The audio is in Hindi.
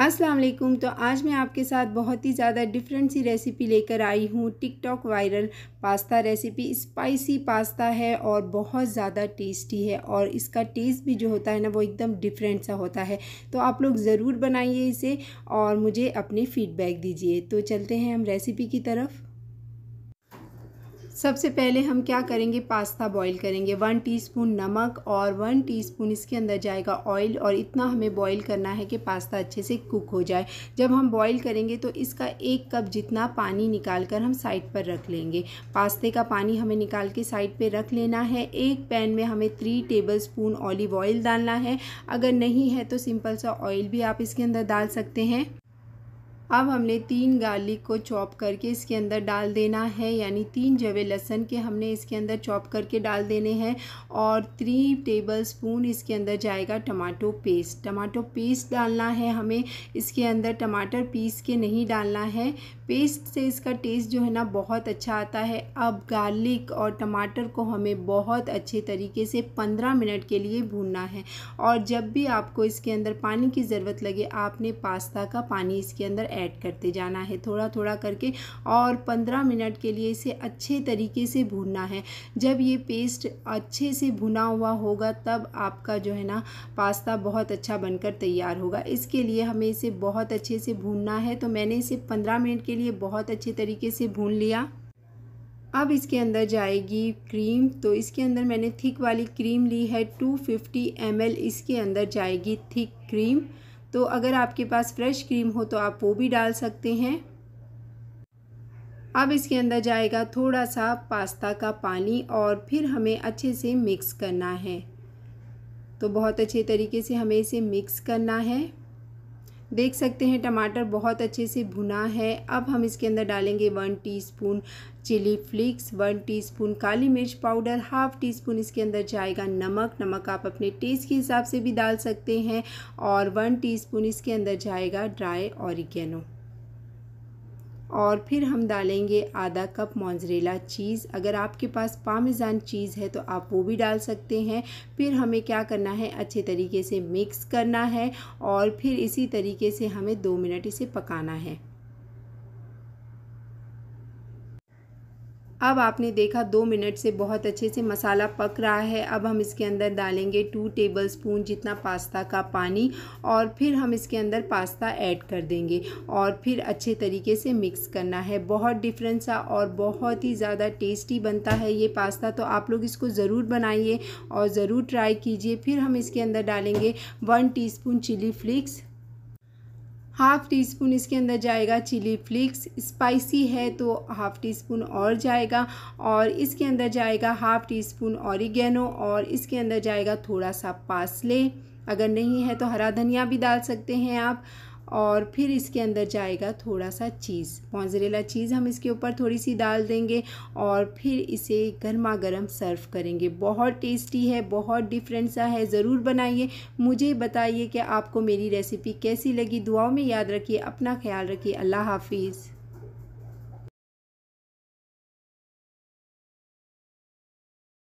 अस्सलाम वालेकुम तो आज मैं आपके साथ बहुत ही ज़्यादा डिफरेंट सी रेसिपी लेकर आई हूँ TikTok viral pasta recipe spicy pasta है और बहुत ज़्यादा टेस्टी है और इसका टेस्ट भी जो होता है ना वो एकदम डिफरेंट सा होता है तो आप लोग ज़रूर बनाइए इसे और मुझे अपने फीडबैक दीजिए तो चलते हैं हम रेसिपी की तरफ़ सबसे पहले हम क्या करेंगे पास्ता बॉईल करेंगे वन टीस्पून नमक और वन टीस्पून इसके अंदर जाएगा ऑयल और इतना हमें बॉईल करना है कि पास्ता अच्छे से कुक हो जाए जब हम बॉईल करेंगे तो इसका एक कप जितना पानी निकाल कर हम साइड पर रख लेंगे पास्ते का पानी हमें निकाल के साइड पर रख लेना है एक पैन में हमें three tablespoon olive oil डालना है अगर नहीं है तो सिंपल सा ऑयल भी आप इसके अंदर डाल सकते हैं अब हमने तीन गार्लिक को चॉप करके इसके अंदर डाल देना है यानी तीन जवे लहसन के हमने इसके अंदर चॉप करके डाल देने हैं और थ्री टेबल स्पून इसके अंदर जाएगा टमाटो पेस्ट टमाटो पेस्ट डालना है हमें इसके अंदर टमाटर पीस के नहीं डालना है पेस्ट से इसका टेस्ट जो है ना बहुत अच्छा आता है अब गार्लिक और टमाटर को हमें बहुत अच्छे तरीके से पंद्रह मिनट के लिए भूनना है और जब भी आपको इसके अंदर पानी की ज़रूरत लगे आपने पास्ता का पानी इसके अंदर ऐड करते जाना है थोड़ा थोड़ा करके और पंद्रह मिनट के लिए इसे अच्छे तरीके से भूनना है जब ये पेस्ट अच्छे से भुना हुआ होगा तब आपका जो है ना पास्ता बहुत अच्छा बनकर तैयार होगा इसके लिए हमें इसे बहुत अच्छे से भूनना है तो मैंने इसे पंद्रह मिनट के लिए लिए बहुत अच्छे तरीके से भून लिया अब इसके अंदर जाएगी क्रीम तो इसके अंदर मैंने थिक वाली क्रीम ली है 250 फिफ्टी इसके अंदर जाएगी थिक क्रीम तो अगर आपके पास फ्रेश क्रीम हो तो आप वो भी डाल सकते हैं अब इसके अंदर जाएगा थोड़ा सा पास्ता का पानी और फिर हमें अच्छे से मिक्स करना है तो बहुत अच्छे तरीके से हमें इसे मिक्स करना है देख सकते हैं टमाटर बहुत अच्छे से भुना है अब हम इसके अंदर डालेंगे one teaspoon chilli flakes one teaspoon काली मिर्च पाउडर हाफ टी स्पून इसके अंदर जाएगा नमक नमक आप अपने टेस्ट के हिसाब से भी डाल सकते हैं और वन टीस्पून इसके अंदर जाएगा ड्राई ऑरिगेनो और फिर हम डालेंगे आधा कप मोजरेला चीज़ अगर आपके पास पामेजान चीज़ है तो आप वो भी डाल सकते हैं फिर हमें क्या करना है अच्छे तरीके से मिक्स करना है और फिर इसी तरीके से हमें दो मिनट इसे पकाना है अब आपने देखा दो मिनट से बहुत अच्छे से मसाला पक रहा है अब हम इसके अंदर डालेंगे टू टेबल स्पून जितना पास्ता का पानी और फिर हम इसके अंदर पास्ता ऐड कर देंगे और फिर अच्छे तरीके से मिक्स करना है बहुत डिफरेंट सा और बहुत ही ज़्यादा टेस्टी बनता है ये पास्ता तो आप लोग इसको ज़रूर बनाइए और ज़रूर ट्राई कीजिए फिर हम इसके अंदर डालेंगे one spoon chilli flakes half teaspoon इसके अंदर जाएगा चिली फ्लिक्स स्पाइसी है तो हाफ़ टी स्पून और जाएगा और इसके अंदर जाएगा हाफ़ टी स्पून औरिगेनो और इसके अंदर जाएगा थोड़ा सा पासले अगर नहीं है तो हरा धनिया भी डाल सकते हैं आप और फिर इसके अंदर जाएगा थोड़ा सा चीज़ मोजरेला चीज़ हम इसके ऊपर थोड़ी सी डाल देंगे और फिर इसे गर्मा गर्म सर्व करेंगे बहुत टेस्टी है बहुत डिफरेंट सा है ज़रूर बनाइए मुझे बताइए कि आपको मेरी रेसिपी कैसी लगी दुआओं में याद रखिए अपना ख्याल रखिए अल्लाह हाफिज़